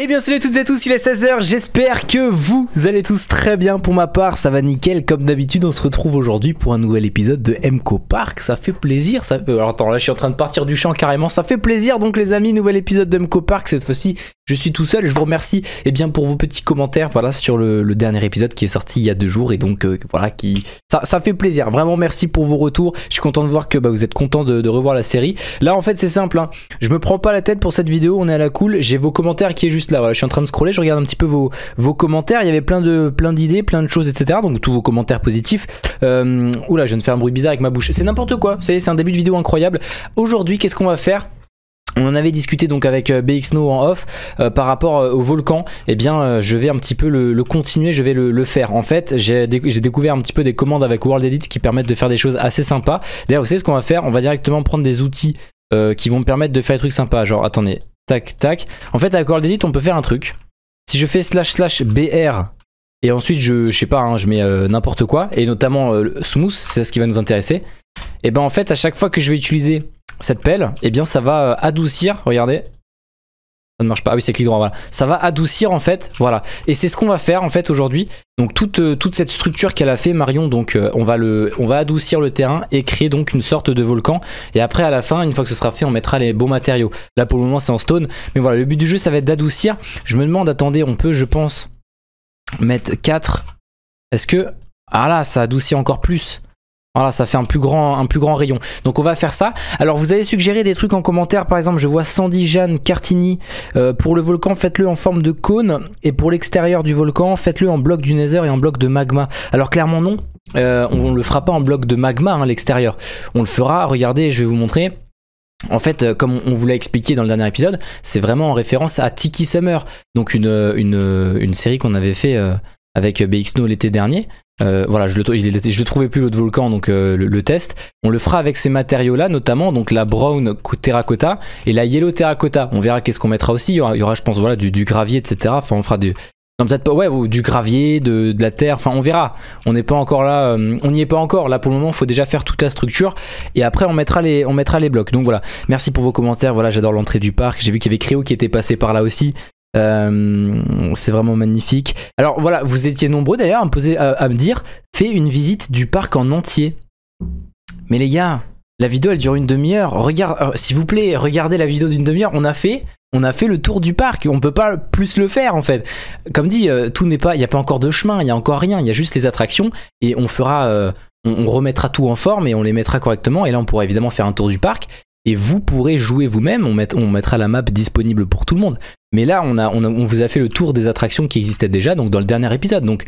Eh bien salut à toutes et à tous, il est 16h, j'espère que vous allez tous très bien pour ma part, ça va nickel comme d'habitude, on se retrouve aujourd'hui pour un nouvel épisode de MCO Park, ça fait plaisir, ça fait... Alors attends, là je suis en train de partir du champ carrément, ça fait plaisir donc les amis, nouvel épisode de MCO Park, cette fois-ci je suis tout seul. Je vous remercie eh bien, pour vos petits commentaires voilà, sur le, dernier épisode qui est sorti il y a deux jours. Et donc, euh, voilà, qui... ça, ça fait plaisir. Vraiment, merci pour vos retours. Je suis content de voir que bah, vous êtes content de, revoir la série. Là, en fait, c'est simple. Hein. Je me prends pas la tête pour cette vidéo. On est à la cool. J'ai vos commentaires qui est juste là. Voilà, je suis en train de scroller. Je regarde un petit peu vos, vos commentaires. Il y avait plein de plein d'idées, plein de choses, etc. Donc, tous vos commentaires positifs. Euh, oula, je viens de faire un bruit bizarre avec ma bouche. C'est n'importe quoi. Vous savez, c'est un début de vidéo incroyable. Aujourd'hui, qu'est-ce qu'on va faire on en avait discuté donc avec euh, BXNO en off euh, par rapport euh, au volcan. Eh bien, je vais un petit peu le, continuer, je vais le, faire. En fait, j'ai découvert un petit peu des commandes avec World Edit qui permettent de faire des choses assez sympas. D'ailleurs, vous savez ce qu'on va faire On va directement prendre des outils qui vont me permettre de faire des trucs sympas. Genre, attendez, tac, tac. En fait, avec World Edit, on peut faire un truc. Si je fais slash slash br et ensuite, je, sais pas, hein, je mets n'importe quoi et notamment smooth, c'est ce qui va nous intéresser. Et eh ben en fait, à chaque fois que je vais utiliser cette pelle, eh bien ça va euh, adoucir, regardez. Ça ne marche pas, ah oui c'est clic droit, voilà. Ça va adoucir en fait, voilà. Et c'est ce qu'on va faire en fait aujourd'hui. Donc toute, euh, toute cette structure qu'elle a fait Marion, donc euh, on, va le, on va adoucir le terrain et créer donc une sorte de volcan. Et après à la fin, une fois que ce sera fait, on mettra les beaux matériaux. Là pour le moment c'est en stone, mais voilà, le but du jeu ça va être d'adoucir. Je me demande, attendez, on peut je pense mettre 4. Est-ce que... Ah là, ça adoucit encore plus. Voilà, ça fait un plus, grand, un plus grand rayon. Donc on va faire ça. Alors vous avez suggéré des trucs en commentaire. Par exemple, je vois Sandy Jeanne Cartini. Euh, pour le volcan, faites-le en forme de cône. Et pour l'extérieur du volcan, faites-le en bloc du nether et en bloc de magma. Alors clairement non. Euh, on ne le fera pas en bloc de magma hein, l'extérieur. On le fera, regardez, je vais vous montrer. En fait, euh, comme on vous l'a expliqué dans le dernier épisode, c'est vraiment en référence à Tiki Summer, donc une, une, série qu'on avait fait avec BXNO l'été dernier. Euh, voilà, je le, je trouvais plus l'autre volcan, donc euh, le, test. On le fera avec ces matériaux-là, notamment donc la brown terracotta et la yellow terracotta. On verra qu'est-ce qu'on mettra aussi. Il y, aura, je pense, voilà, du, du gravier, etc. Enfin, on fera du, non peut-être pas, ouais, du gravier, de, la terre, enfin on verra. On n'est pas encore là, euh, on n'y est pas encore. Là pour le moment, il faut déjà faire toute la structure et après on mettra les, on mettra les blocs. Donc voilà, merci pour vos commentaires. Voilà, j'adore l'entrée du parc. J'ai vu qu'il y avait Créo qui était passé par là aussi. Euh, c'est vraiment magnifique. Alors voilà, vous étiez nombreux d'ailleurs à me, à, dire, fais une visite du parc en entier. Mais les gars, la vidéo elle dure une demi-heure. Regarde, euh, s'il vous plaît, regardez la vidéo d'une demi-heure. On a fait, on a fait le tour du parc. On peut pas plus le faire en fait. Comme dit, euh, tout n'est pas, il y a pas encore de chemin, il y a encore rien. Il y a juste les attractions et on fera, on remettra tout en forme et on les mettra correctement. Et là, on pourra évidemment faire un tour du parc et vous pourrez jouer vous-même. On, mettra la map disponible pour tout le monde. Mais là, on, vous a fait le tour des attractions qui existaient déjà, donc dans le dernier épisode. Donc,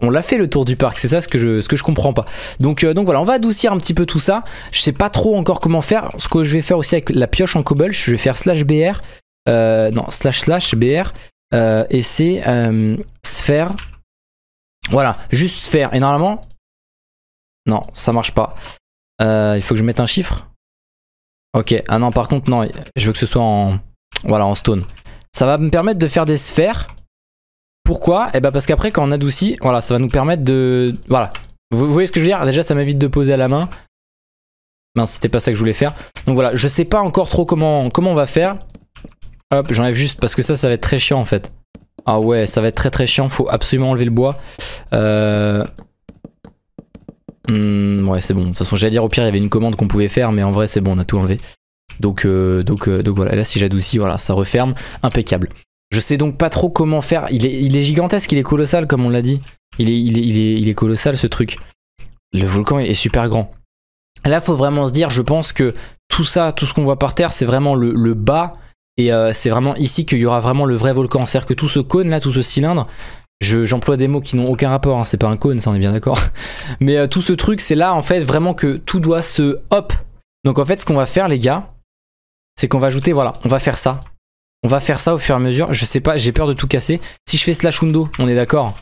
on l'a fait le tour du parc, c'est ça ce que je, ce comprends pas. Donc, euh, donc voilà, on va adoucir un petit peu tout ça. Je sais pas trop encore comment faire. Ce que je vais faire aussi avec la pioche en cobble, je vais faire slash br, euh, non slash slash br, euh, et c'est sphère. Voilà, juste sphère. Et normalement, non, ça marche pas. il faut que je mette un chiffre. Ok, ah non, par contre, non, je veux que ce soit en... Voilà, en stone. Ça va me permettre de faire des sphères. Pourquoi Eh ben parce qu'après, quand on adoucit, voilà, ça va nous permettre de... Voilà. Vous, voyez ce que je veux dire Déjà, ça m'évite de poser à la main. Mince, c'était pas ça que je voulais faire. Donc voilà, je sais pas encore trop comment, comment on va faire. Hop, j'enlève juste parce que ça, ça va être très chiant en fait. Ah ouais, ça va être très très chiant, faut absolument enlever le bois. Euh... Hmm, ouais, c'est bon. De toute façon, j'allais dire au pire, il y avait une commande qu'on pouvait faire, mais en vrai, c'est bon, on a tout enlevé. Donc, euh, donc, euh, donc voilà. là, si j'adoucis, voilà, ça referme. Impeccable. Je sais donc pas trop comment faire. Il est, gigantesque, il est colossal, comme on l'a dit. Il est, il, est, il, est, colossal, ce truc. Le volcan est super grand. Là, faut vraiment se dire, je pense que tout ça, tout ce qu'on voit par terre, c'est vraiment le, bas. Et euh, c'est vraiment ici qu'il y aura vraiment le vrai volcan. C'est-à-dire que tout ce cône là, tout ce cylindre, J'emploie des mots qui n'ont aucun rapport, hein, c'est pas un con ça on est bien d'accord. Mais euh, tout ce truc, c'est là en fait vraiment que tout doit se hop. Donc en fait, ce qu'on va faire, les gars, c'est qu'on va ajouter, voilà, on va faire ça. On va faire ça au fur et à mesure. Je sais pas, j'ai peur de tout casser. Si je fais slash undo, on est d'accord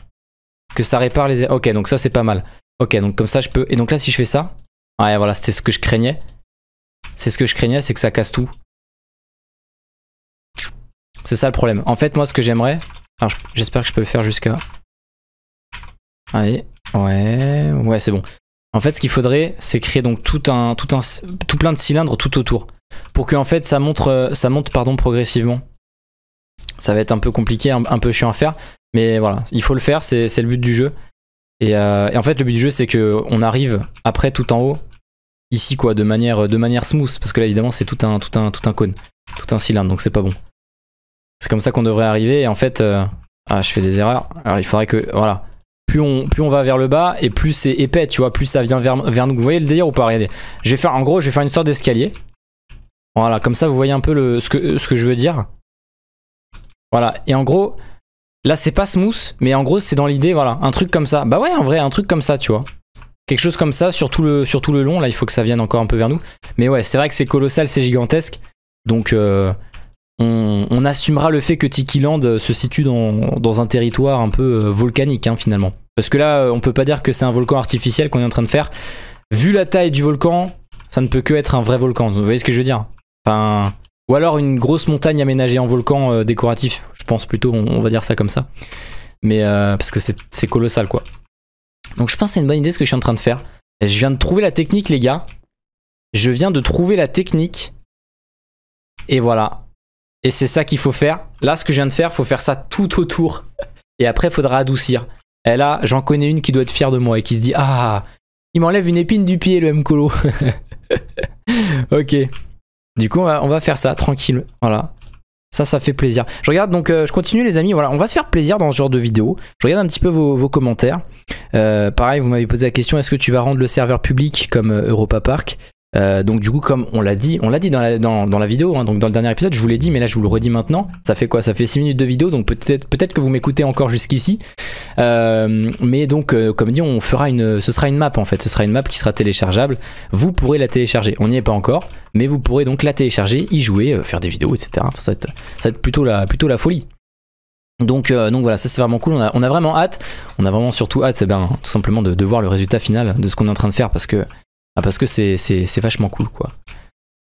que ça répare les. Ok, donc ça c'est pas mal. Ok, donc comme ça je peux. Et donc là, si je fais ça, ouais, voilà, c'était ce que je craignais. C'est ce que je craignais, c'est que ça casse tout. C'est ça le problème. En fait, moi, ce que j'aimerais, alors j'espère que je peux le faire jusqu'à... Allez, ouais, ouais c'est bon. En fait ce qu'il faudrait c'est créer donc tout un, tout un, tout plein de cylindres tout autour. Pour que fait ça monte, ça monte pardon, progressivement. Ça va être un peu compliqué, un, peu chiant à faire. Mais voilà, il faut le faire, c'est le but du jeu. Euh, et, en fait le but du jeu c'est qu'on arrive après tout en haut. Ici quoi, de manière, de manière smooth. Parce que là évidemment c'est tout un, tout, un, tout un cône, tout un cylindre donc c'est pas bon. C'est comme ça qu'on devrait arriver. Et en fait, euh, ah, je fais des erreurs. Alors, il faudrait que, voilà. Plus on, plus on va vers le bas et plus c'est épais, tu vois, plus ça vient vers, vers nous. Vous voyez le délire ou pas Regardez. Je vais faire, en gros, je vais faire une sorte d'escalier. Voilà, comme ça, vous voyez un peu le, ce, que, ce que je veux dire. Voilà. Et en gros, là, c'est pas smooth, mais en gros, c'est dans l'idée, voilà. Un truc comme ça. Bah ouais, en vrai, un truc comme ça, tu vois quelque chose comme ça surtout le, sur le long. Là, il faut que ça vienne encore un peu vers nous. Mais ouais, c'est vrai que c'est colossal, c'est gigantesque. Donc, euh, on, assumera le fait que Tiki Land euh, se situe dans, un territoire un peu euh, volcanique hein, finalement. Parce que là, euh, on peut pas dire que c'est un volcan artificiel qu'on est en train de faire. Vu la taille du volcan, ça ne peut que être un vrai volcan. Vous voyez ce que je veux dire Enfin, ou alors une grosse montagne aménagée en volcan décoratif. Je pense plutôt, on, va dire ça comme ça. Mais parce que c'est colossal quoi. Donc je pense que c'est une bonne idée ce que je suis en train de faire. Je viens de trouver la technique les gars. Je viens de trouver la technique. Et voilà. Et c'est ça qu'il faut faire. Là, ce que je viens de faire, faut faire ça tout autour. Et après, il faudra adoucir. Et là, j'en connais une qui doit être fière de moi et qui se dit Ah, il m'enlève une épine du pied, le m ok. Du coup, on va, faire ça, tranquille. Voilà. Ça, ça fait plaisir. Je regarde, donc, euh, je continue, les amis. Voilà, on va se faire plaisir dans ce genre de vidéo. Je regarde un petit peu vos, commentaires. Euh, pareil, vous m'avez posé la question est-ce que tu vas rendre le serveur public comme euh, Europa Park euh, donc du coup, comme on l'a dit, on l'a dit dans la, vidéo, hein, donc dans le dernier épisode, je vous l'ai dit, mais là je vous le redis maintenant. Ça fait quoi Ça fait 6 minutes de vidéo, donc peut-être peut que vous m'écoutez encore jusqu'ici. Euh, mais donc, euh, comme dit, on fera une, ce sera une map en fait. Ce sera une map qui sera téléchargeable. Vous pourrez la télécharger. On n'y est pas encore, mais vous pourrez donc la télécharger, y jouer, faire des vidéos, etc. ça, va être, plutôt la, plutôt la folie. Donc, voilà, ça c'est vraiment cool. On a, vraiment hâte. On a vraiment surtout hâte, eh bien tout simplement de, voir le résultat final de ce qu'on est en train de faire parce que ah, parce que c'est vachement cool, quoi.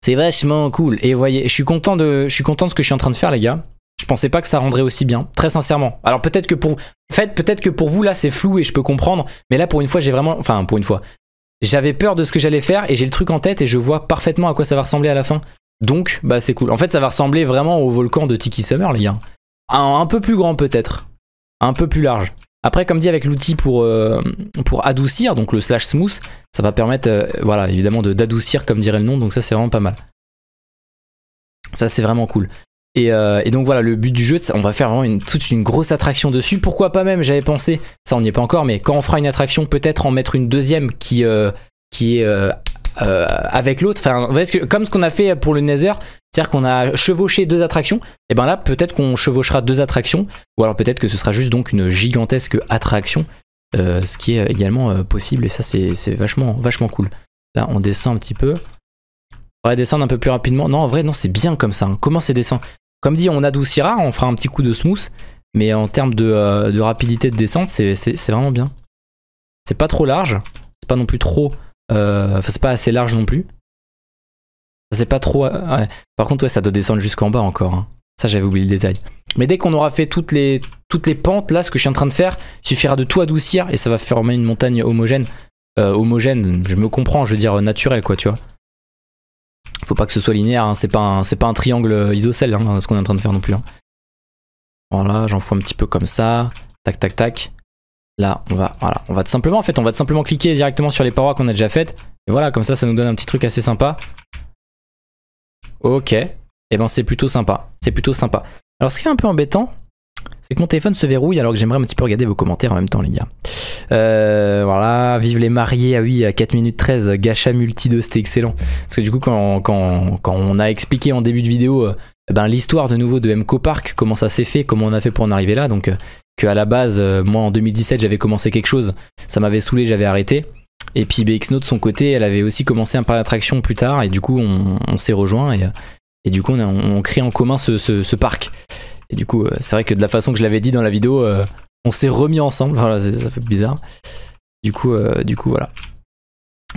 C'est vachement cool. Et vous voyez, je suis, content de, je suis content de ce que je suis en train de faire, les gars. Je pensais pas que ça rendrait aussi bien, très sincèrement. Alors peut-être que pour, peut-être que pour vous là c'est flou et je peux comprendre, mais là pour une fois j'ai vraiment, enfin pour une fois, j'avais peur de ce que j'allais faire et j'ai le truc en tête et je vois parfaitement à quoi ça va ressembler à la fin. Donc bah c'est cool. En fait ça va ressembler vraiment au volcan de Tiki Summer les gars. un peu plus grand peut-être, un peu plus large. Après, comme dit avec l'outil pour, euh, pour adoucir, donc le slash smooth, ça va permettre, euh, voilà, évidemment, d'adoucir comme dirait le nom, donc ça c'est vraiment pas mal. Ça c'est vraiment cool. Et, euh, donc voilà, le but du jeu, on va faire vraiment une, toute une grosse attraction dessus. Pourquoi pas même, j'avais pensé, ça on n'y est pas encore, mais quand on fera une attraction, peut-être en mettre une deuxième qui, qui est avec l'autre. Enfin, comme ce qu'on a fait pour le Nether, c'est-à-dire qu'on a chevauché deux attractions, et ben là peut-être qu'on chevauchera deux attractions, ou alors peut-être que ce sera juste donc une gigantesque attraction, euh, ce qui est également euh, possible, et ça c'est vachement, vachement cool. Là on descend un petit peu. On va descendre un peu plus rapidement. Non en vrai non c'est bien comme ça, hein. comment c'est descend Comme dit on adoucira, on fera un petit coup de smooth, mais en termes de, euh, de rapidité de descente c'est vraiment bien. C'est pas trop large, c'est pas non plus trop... Enfin c'est pas assez large non plus, c'est pas trop. Par contre, ça doit descendre jusqu'en bas encore. Hein. Ça, j'avais oublié le détail. Mais dès qu'on aura fait toutes les, toutes les pentes, là, ce que je suis en train de faire, suffira de tout adoucir et ça va former une montagne homogène. Euh, homogène, je me comprends, je veux dire naturelle, quoi, tu vois. Faut pas que ce soit linéaire, hein. c'est pas, pas, un triangle isocèle, hein, ce qu'on est en train de faire non plus. Voilà, j'en fous un petit peu comme ça. Tac, tac, tac. Là, on va, voilà, on va simplement, en fait, on va simplement cliquer directement sur les parois qu'on a déjà faites. Et voilà, comme ça, ça nous donne un petit truc assez sympa. Ok. Et eh ben c'est plutôt sympa. C'est plutôt sympa. Alors ce qui est un peu embêtant, c'est que mon téléphone se verrouille alors que j'aimerais un petit peu regarder vos commentaires en même temps les gars. Euh, voilà, vive les mariés, ah oui, à 4 minutes 13, gacha multi 2, c'était excellent. Parce que du coup quand, on a expliqué en début de vidéo euh, eh ben, l'histoire de nouveau de MCO Park, comment ça s'est fait, comment on a fait pour en arriver là, donc qu'à euh, que à la base, moi en 2017 j'avais commencé quelque chose, ça m'avait saoulé, j'avais arrêté. Et puis BXNO de son côté, elle avait aussi commencé un parc d'attractions plus tard et du coup on, s'est rejoint et, du coup on, a, crée en commun ce, parc. Et du coup euh, c'est vrai que de la façon que je l'avais dit dans la vidéo, euh, on s'est remis ensemble. Voilà, c'est un bizarre. Du coup, euh, du coup voilà.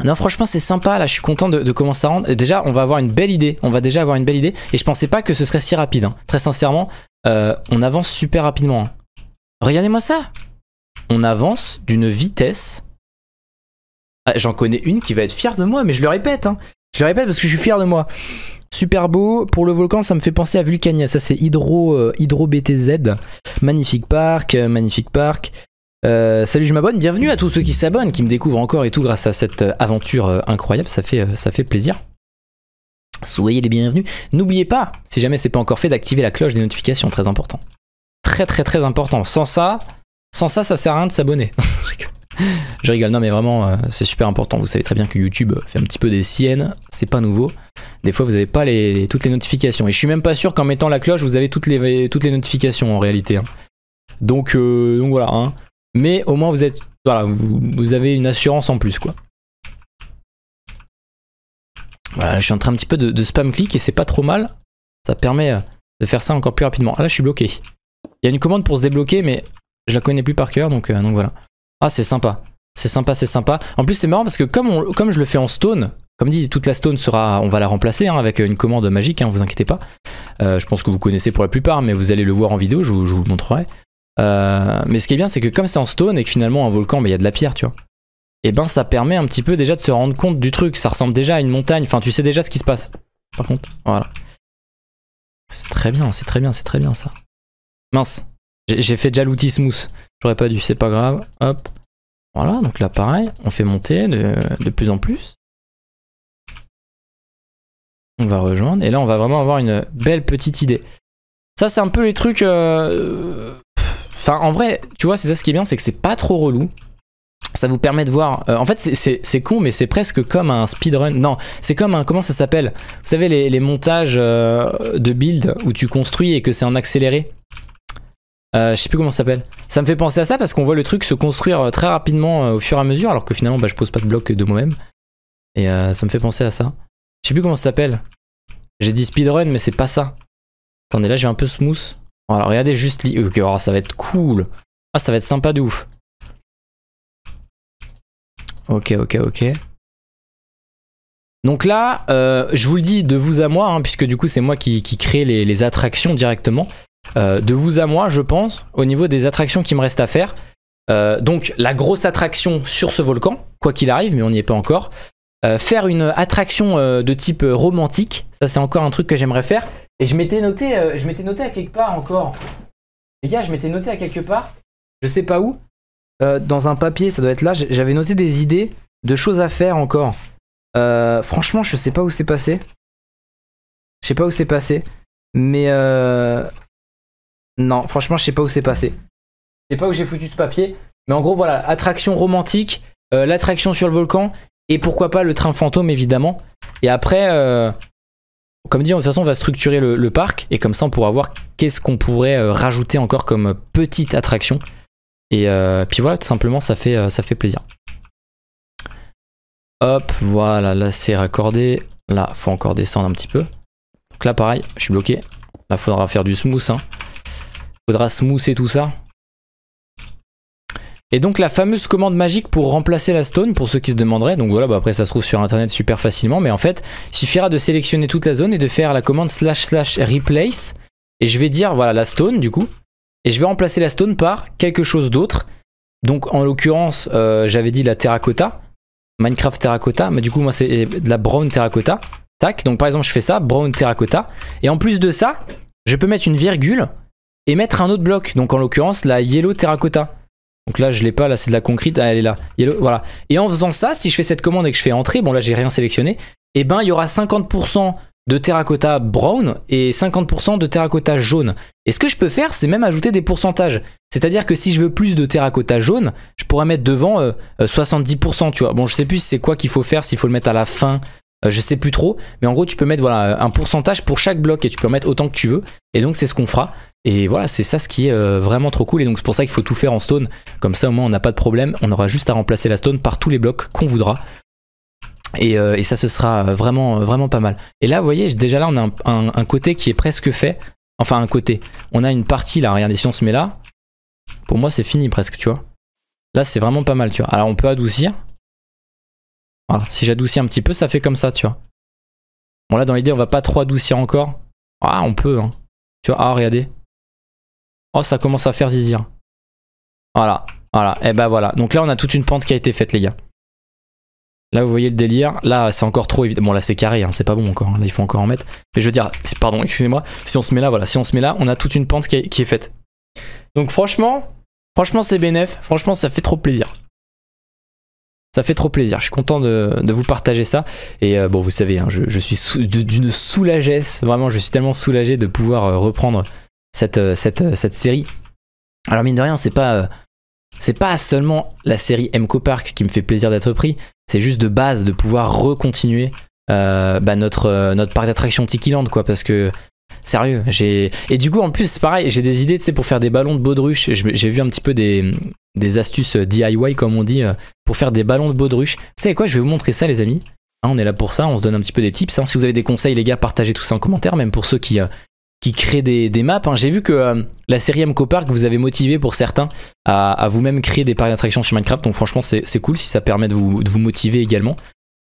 Non franchement c'est sympa là je suis content de, de, comment ça rentre et déjà on va avoir une belle idée on va déjà avoir une belle idée et je pensais pas que ce serait si rapide hein. très sincèrement on avance super rapidement hein. regardez moi ça on avance d'une vitesse ah, j'en connais une qui va être fière de moi, mais je le répète, hein. Je le répète parce que je suis fier de moi. Super beau. Pour le volcan, ça me fait penser à Vulcania. Ça, c'est Hydro, euh, Hydro BTZ. Magnifique parc, euh, magnifique parc. Euh, salut, je m'abonne. Bienvenue à tous ceux qui s'abonnent, qui me découvrent encore et tout grâce à cette aventure incroyable. Ça fait, ça fait plaisir. Soyez les bienvenus. N'oubliez pas, si jamais c'est pas encore fait, d'activer la cloche des notifications. Très important. Très, très, très important. Sans ça, sans ça, ça sert à rien de s'abonner. je rigole, non mais vraiment, euh, c'est super important. Vous savez très bien que YouTube fait un petit peu des siennes, c'est pas nouveau. Des fois, vous avez pas les, toutes les notifications. Et je suis même pas sûr qu'en mettant la cloche, vous avez toutes les, toutes les notifications en réalité. Hein. Euh, donc, voilà. Hein. Mais au moins, vous, êtes, voilà, vous, avez une assurance en plus quoi. Voilà, je suis en train un petit peu de, spam click et c'est pas trop mal. Ça permet euh, de faire ça encore plus rapidement. Ah là, je suis bloqué. Il y a une commande pour se débloquer, mais je la connais plus par cœur, donc, donc voilà. Ah, c'est sympa. C'est sympa, c'est sympa. En plus, c'est marrant parce que comme, je le fais en stone, comme dit, toute la stone sera, on va la remplacer hein, avec une commande magique, hein, vous inquiétez pas. Euh, je pense que vous connaissez pour la plupart, mais vous allez le voir en vidéo, je, vous, montrerai. Euh, mais ce qui est bien, c'est que comme c'est en stone et que finalement un volcan, bah, il y a de la pierre, tu vois. Et eh ben ça permet un petit peu déjà de se rendre compte du truc. Ça ressemble déjà à une montagne, enfin tu sais déjà ce qui se passe. Par contre, voilà. C'est très bien, c'est très bien, c'est très bien ça. Mince. J'ai fait déjà l'outil smooth. J'aurais pas dû, c'est pas grave. Hop. Voilà, donc là pareil, on fait monter de, plus en plus. On va rejoindre. Et là, on va vraiment avoir une belle petite idée. Ça, c'est un peu les trucs... Euh, enfin, en vrai, tu vois, c'est ça ce qui est bien, c'est que c'est pas trop relou. Ça vous permet de voir... Euh, en fait, c'est con, mais c'est presque comme un speedrun. Non, c'est comme un... Comment ça s'appelle Vous savez, les, montages euh, de build où tu construis et que c'est en accéléré. Euh, je sais plus comment ça s'appelle. Ça me fait penser à ça parce qu'on voit le truc se construire euh, très rapidement euh, au fur et à mesure, alors que finalement, bah, je pose pas de bloc euh, de moi-même. Et ça me fait penser à ça. Je sais plus comment ça s'appelle. J'ai dit speedrun, mais c'est pas ça. Attendez, là, j'ai un peu smooth. Alors regardez juste. Li ok, oh, ça va être cool. Ah, ça va être sympa de ouf. Ok, ok, ok. Donc là, je vous le dis de vous à moi, hein, puisque du coup, c'est moi qui, crée les attractions directement. Euh, de vous à moi, je pense, au niveau des attractions qui me restent à faire. Euh, donc la grosse attraction sur ce volcan, quoi qu'il arrive, mais on n'y est pas encore. Euh, faire une attraction de type romantique, ça c'est encore un truc que j'aimerais faire. Et je m'étais noté, je m'étais noté à quelque part encore. Les gars, je m'étais noté à quelque part, je sais pas où, dans un papier, ça doit être là. J'avais noté des idées de choses à faire encore. franchement, je sais pas où c'est passé. Je sais pas où c'est passé. Mais non, franchement, je sais pas où c'est passé. Je sais pas où j'ai foutu ce papier. Mais en gros, voilà, attraction romantique, euh, l'attraction sur le volcan, et pourquoi pas le train fantôme, évidemment. Et après, euh, comme dit, de toute façon, on va structurer le, parc, et comme ça, on pourra voir qu'est-ce qu'on pourrait euh, rajouter encore comme petite attraction. Et puis voilà, tout simplement, ça fait, ça fait plaisir. Hop, voilà, là c'est raccordé. Là, faut encore descendre un petit peu. Donc là, pareil, je suis bloqué. Là, faudra faire du smooth. Hein. Faudra smoother tout ça. Et donc la fameuse commande magique pour remplacer la stone, pour ceux qui se demanderaient, donc voilà, bah, après ça se trouve sur internet super facilement, mais en fait, il suffira de sélectionner toute la zone et de faire la commande slash slash replace, et je vais dire, voilà, la stone du coup, et je vais remplacer la stone par quelque chose d'autre. Donc en l'occurrence, euh, j'avais dit la terracotta, Minecraft terracotta, mais du coup moi c'est de la brown terracotta, tac, donc par exemple je fais ça, brown terracotta, et en plus de ça, je peux mettre une virgule, et mettre un autre bloc. Donc en l'occurrence la yellow terracotta. Donc là je l'ai pas, là c'est de la concrete, ah, elle est là. Yellow, voilà. Et en faisant ça, si je fais cette commande et que je fais entrer, bon là j'ai rien sélectionné, et eh bien ben il y aura 50% de terracotta brown et 50% de terracotta jaune. Et ce que je peux faire, c'est même ajouter des pourcentages. C'est-à-dire que si je veux plus de terracotta jaune, je pourrais mettre devant 70%, euh, euh, tu vois. Bon, je sais plus si c'est quoi qu'il faut faire, s'il faut le mettre à la fin, euh, je sais plus trop. Mais en gros, tu peux mettre voilà, un pourcentage pour chaque bloc et tu peux en mettre autant que tu veux. Et donc, c'est ce qu'on fera. Et voilà, c'est ça ce qui est euh, vraiment trop cool. Et donc c'est pour ça qu'il faut tout faire en stone. Comme ça au moins on n'a pas de problème. On aura juste à remplacer la stone par tous les blocs qu'on voudra. Et, euh, ça ce sera euh, vraiment vraiment pas mal. Et là vous voyez déjà là on a un, côté qui est presque fait. Enfin un côté. On a une partie là, regardez si on se met là. Pour moi c'est fini presque tu vois. Là c'est vraiment pas mal tu vois. Alors on peut adoucir. Voilà, si j'adoucis un petit peu ça fait comme ça tu vois. Bon là dans l'idée on va pas trop adoucir encore. Ah on peut hein. Tu vois, ah regardez. Oh, ça commence à faire zizir. Voilà, voilà. Et eh ben voilà. Donc là, on a toute une pente qui a été faite, les gars. Là, vous voyez le délire. Là, c'est encore trop évident. Bon, là, c'est carré, hein. c'est pas bon encore. Hein. Là, il faut encore en mettre. Mais je veux dire, pardon, excusez-moi. Si on se met là, voilà. Si on se met là, on a toute une pente qui est, faite. Donc, franchement, franchement, c'est bénef. Franchement, ça fait trop plaisir. Ça fait trop plaisir. Je suis content de, vous partager ça. Et euh, bon, vous savez, hein, je, suis d'une soulagesse. Vraiment, je suis tellement soulagé de pouvoir euh, reprendre euh, euh, cette, série. Alors mine de rien, c'est pas euh, c'est pas seulement la série MCO Park qui me fait plaisir d'être pris, c'est juste de base de pouvoir recontinuer bah, notre, notre parc d'attractions Tiki quoi, parce que sérieux, j'ai. Et du coup, en plus, c'est pareil, j'ai des idées, tu sais, pour faire des ballons de baudruche. J'ai vu un petit peu des, des astuces DIY, comme on dit, pour faire des ballons de baudruche. Vous savez quoi, je vais vous montrer ça, les amis. Hein, on est là pour ça, on se donne un petit peu des tips. Hein. Si vous avez des conseils, les gars, partagez tout ça en commentaire, même pour ceux qui, qui créent des, maps. Hein. J'ai vu que euh, la série MCO Park vous avez motivé pour certains à, vous-même créer des parcs d'attractions sur Minecraft. Donc franchement, c'est cool si ça permet de vous, motiver également.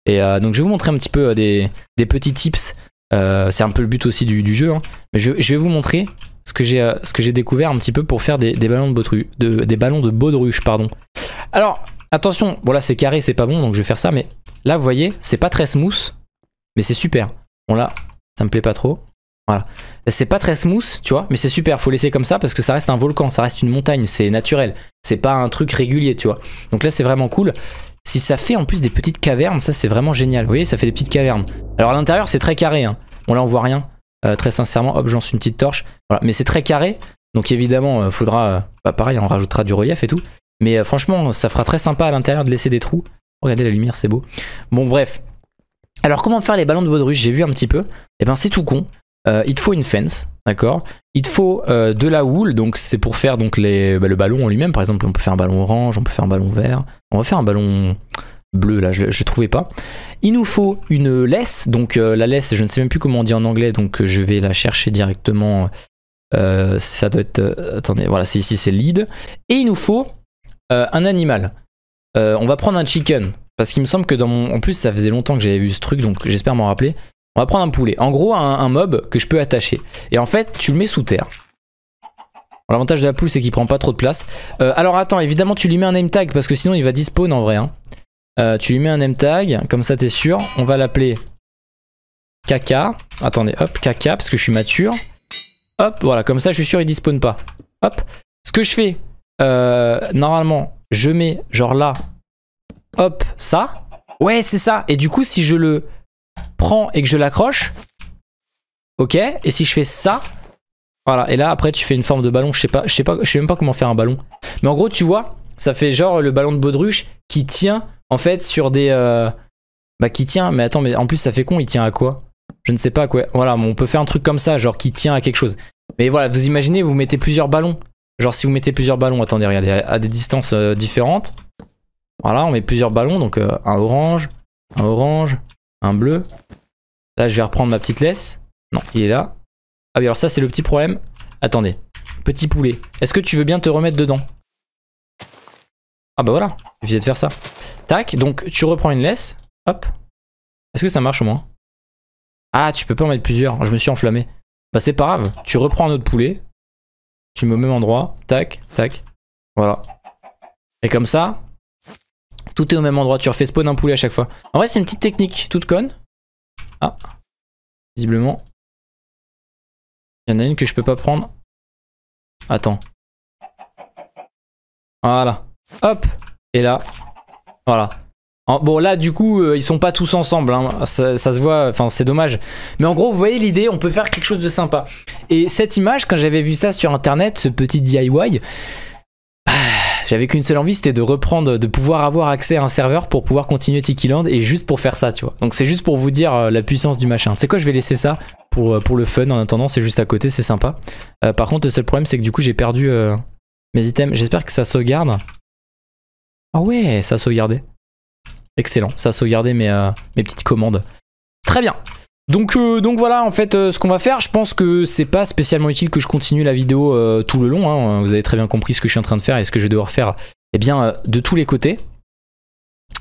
Et euh, donc je vais vous montrer un petit peu euh, des, petits tips. c'est un peu le but aussi du, jeu. Hein. Mais je, vais vous montrer ce que j'ai découvert un petit peu pour faire des, ballons de baudruche, des ballons de pardon. Alors attention, bon là c'est carré, c'est pas bon, donc je vais faire ça. Mais là vous voyez, c'est pas très smooth, mais c'est super. Bon là, ça me plaît pas trop. Voilà. C'est pas très smooth, tu vois, mais c'est super. Faut laisser comme ça parce que ça reste un volcan, ça reste une montagne, c'est naturel. C'est pas un truc régulier, tu vois. Donc là, c'est vraiment cool. Si ça fait en plus des petites cavernes, ça c'est vraiment génial. Vous voyez, ça fait des petites cavernes. Alors à l'intérieur, c'est très carré. Hein. Bon là, on voit rien. Euh, très sincèrement, hop, j'en suis une petite torche. Voilà. Mais c'est très carré. Donc évidemment, euh, faudra... Euh, bah pareil, on rajoutera du relief et tout. Mais franchement, ça fera très sympa à l'intérieur de laisser des trous. Regardez la lumière, c'est beau. Bon bref. Alors comment faire les ballons de baudruche J'ai vu un petit peu. Eh ben c'est tout con. Euh, il te faut une fence, d'accord Il te faut euh, de la wool, donc c'est pour faire donc les, bah, le ballon en lui-même. Par exemple, on peut faire un ballon orange, on peut faire un ballon vert. On va faire un ballon bleu, là, je ne trouvais pas. Il nous faut une laisse, donc euh, la laisse, je ne sais même plus comment on dit en anglais, donc je vais la chercher directement. ça doit être... attendez, voilà, c'est ici, c'est lead. Et il nous faut un animal. on va prendre un chicken, parce qu'il me semble que dans mon... En plus, ça faisait longtemps que j'avais vu ce truc, donc j'espère m'en rappeler. On va prendre un poulet. En gros, un, mob que je peux attacher. Et en fait, tu le mets sous terre. L'avantage de la poule, c'est qu'il prend pas trop de place. Euh, alors attends, évidemment, tu lui mets un name tag parce que sinon, il va dispawn en vrai. Hein. Euh, tu lui mets un name tag, comme ça, t'es sûr. On va l'appeler Caca. Attendez, hop, Caca, parce que je suis mature. Hop, voilà, comme ça, je suis sûr, il dispawn pas. Hop. Ce que je fais, euh, normalement, je mets genre là, hop, ça. Ouais, c'est ça. Et du coup, si je le prends et que je l'accroche, ok, et si je fais ça, voilà, et là après tu fais une forme de ballon, je sais pas, je sais pas, je sais même pas comment faire un ballon. Mais en gros, tu vois, ça fait genre le ballon de baudruche qui tient en fait sur des, euh, bah qui tient, mais attends, mais en plus ça fait con, il tient à quoi Je ne sais pas quoi. Voilà, on peut faire un truc comme ça, genre qui tient à quelque chose. Mais voilà, vous imaginez, vous mettez plusieurs ballons. Genre si vous mettez plusieurs ballons, attendez, regardez, à des distances euh, différentes. Voilà, on met plusieurs ballons, donc euh, un orange, un orange, un bleu. Là, je vais reprendre ma petite laisse. Non, il est là. Ah oui, alors ça, c'est le petit problème. Attendez. Petit poulet. Est-ce que tu veux bien te remettre dedans Ah bah voilà, il suffisait de faire ça. Tac, donc tu reprends une laisse. Hop. Est-ce que ça marche au moins Ah, tu peux pas en mettre plusieurs. Je me suis enflammé. Bah c'est pas grave. Tu reprends un autre poulet. Tu mets au même endroit. Tac, tac. Voilà. Et comme ça, tout est au même endroit, tu refais spawn un poulet à chaque fois. En vrai, c'est une petite technique toute conne. Ah, visiblement. Il y en a une que je peux pas prendre. Attends. Voilà. Hop Et là, voilà. Bon là du coup ils euh, ils sont pas tous ensemble, hein. ça, ça, se voit, enfin c'est dommage. Mais en gros vous voyez l'idée, on peut faire quelque chose de sympa. Et cette image, quand j'avais vu ça sur internet, ce petit DIY, j'avais qu'une seule envie, c'était de reprendre, de pouvoir avoir accès à un serveur pour pouvoir continuer Tiki Land et juste pour faire ça, tu vois. Donc c'est juste pour vous dire euh, la puissance du machin. C'est quoi, je vais laisser ça pour, euh, le fun. En attendant, c'est juste à côté, c'est sympa. Euh, par contre, le seul problème, c'est que du coup, j'ai perdu mes items. J'espère que ça sauvegarde. Ah oh ouais, ça sauvegardait. Excellent, ça sauvegardait mes, mes petites commandes. Très bien. Euh, donc, voilà en fait euh, ce qu'on va faire. Je pense que c'est pas spécialement utile que je continue la vidéo euh, tout le long. Hein. Vous avez très bien compris ce que je suis en train de faire et ce que je vais devoir faire eh bien, de tous les côtés.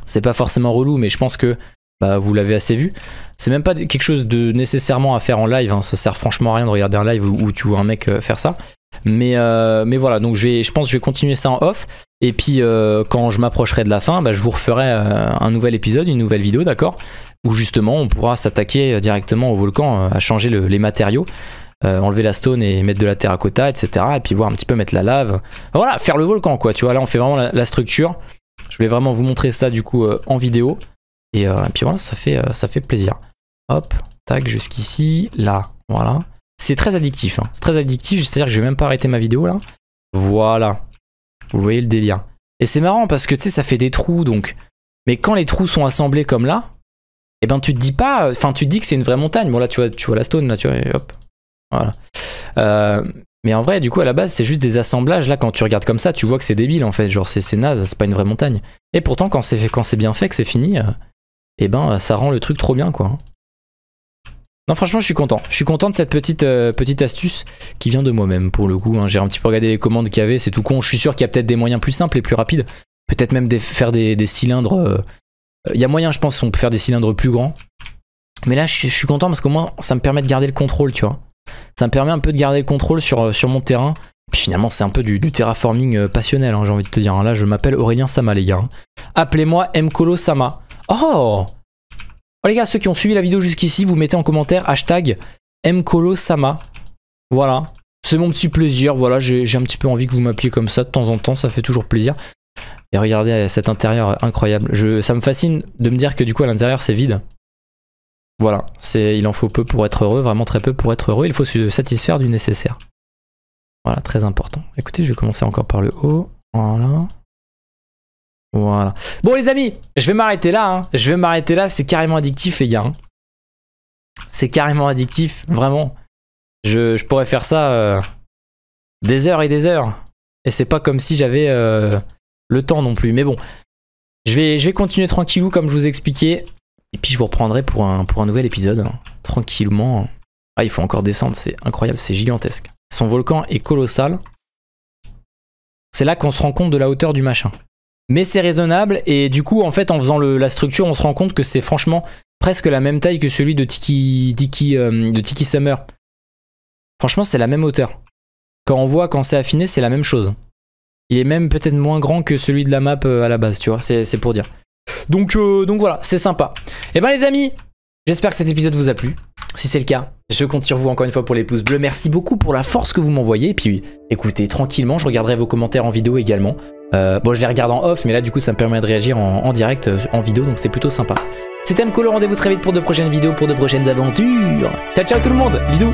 C'est pas forcément relou mais je pense que bah, vous l'avez assez vu. C'est même pas quelque chose de nécessairement à faire en live. Hein. Ça sert franchement à rien de regarder un live où, tu vois un mec faire ça. Mais, mais voilà donc je, pense que je vais continuer ça en off. Et puis quand je m'approcherai de la fin bah, je vous referai un nouvel épisode, une nouvelle vidéo d'accord où justement on pourra s'attaquer euh, directement au volcan, euh, à changer les matériaux, euh, enlever la stone et mettre de la terracotta, etc. Et puis voir un petit peu mettre la lave. Voilà, faire le volcan quoi, tu vois, là on fait vraiment la, structure. Je voulais vraiment vous montrer ça du coup en vidéo. Et, puis voilà, ça fait, ça fait plaisir. Hop, tac, jusqu'ici, là, voilà. C'est très addictif, hein. c'est très addictif, c'est-à-dire que je vais même pas arrêter ma vidéo là. Voilà, vous voyez le délire. Et c'est marrant parce que tu sais, ça fait des trous donc. Mais quand les trous sont assemblés comme là, et eh ben tu te dis pas, enfin tu te dis que c'est une vraie montagne. Bon là tu vois, tu vois la stone là, tu vois, hop, voilà. Euh, mais en vrai, du coup, à la base, c'est juste des assemblages. Là, quand tu regardes comme ça, tu vois que c'est débile en fait. Genre, c'est naze, c'est pas une vraie montagne. Et pourtant, quand c'est quand c'est bien fait, que c'est fini, et euh, eh ben, ça rend le truc trop bien, quoi. Non, franchement, je suis content. Je suis content de cette petite euh, petite astuce qui vient de moi-même pour le coup. Hein. J'ai un petit peu regardé les commandes qu'il y avait. C'est tout con. Je suis sûr qu'il y a peut-être des moyens plus simples et plus rapides. Peut-être même des, faire des cylindres il euh, y a moyen, je pense, on peut faire des cylindres plus grands. Mais là, je, suis content parce qu'au moins, ça me permet de garder le contrôle, tu vois. Ça me permet un peu de garder le contrôle sur, euh, sur mon terrain. Puis finalement, c'est un peu du, terraforming euh, passionnel, hein, j'ai envie de te dire. Hein. Là, je m'appelle Aurélien Sama, les gars. Hein. Appelez-moi Mkolo Sama. Oh, oh les gars, ceux qui ont suivi la vidéo jusqu'ici, vous mettez en commentaire hashtag Mkolo Sama. Voilà. C'est mon petit plaisir, voilà, j'ai un petit peu envie que vous m'appeliez comme ça de temps en temps, ça fait toujours plaisir. Et regardez cet intérieur incroyable. ça me fascine de me dire que du coup à l'intérieur c'est vide. Voilà, il en faut peu pour être heureux, vraiment très peu pour être heureux. Il faut se satisfaire du nécessaire. Voilà, très important. Écoutez, je vais commencer encore par le haut. Voilà. Voilà. Bon les amis, je vais m'arrêter là. Hein. Je vais m'arrêter là, c'est carrément addictif les gars. Hein. C'est carrément addictif, vraiment. Je, pourrais faire ça euh, des heures et des heures. Et c'est pas comme si j'avais... Euh, le temps non plus. Mais bon, je vais, je vais continuer tranquillou comme je vous expliquais. Et puis je vous reprendrai pour un, pour un nouvel épisode. Hein. Tranquillement. Ah, il faut encore descendre, c'est incroyable, c'est gigantesque. Son volcan est colossal. C'est là qu'on se rend compte de la hauteur du machin. Mais c'est raisonnable, et du coup, en fait, en faisant la structure, on se rend compte que c'est franchement presque la même taille que celui de Tiki, Tiki, euh, de Tiki Summer. Franchement, c'est la même hauteur. Quand on voit, quand c'est affiné, c'est la même chose. Il est même peut-être moins grand que celui de la map euh, à la base, tu vois, c'est pour dire. Donc, euh, donc voilà, c'est sympa. Et eh ben les amis, j'espère que cet épisode vous a plu. Si c'est le cas, je compte sur vous encore une fois pour les pouces bleus. Merci beaucoup pour la force que vous m'envoyez. Et puis écoutez, tranquillement, je regarderai vos commentaires en vidéo également. Euh, bon, je les regarde en off, mais là du coup ça me permet de réagir en, direct, en vidéo, donc c'est plutôt sympa. C'était Mkolo, rendez-vous très vite pour de prochaines vidéos, pour de prochaines aventures. Ciao ciao tout le monde, bisous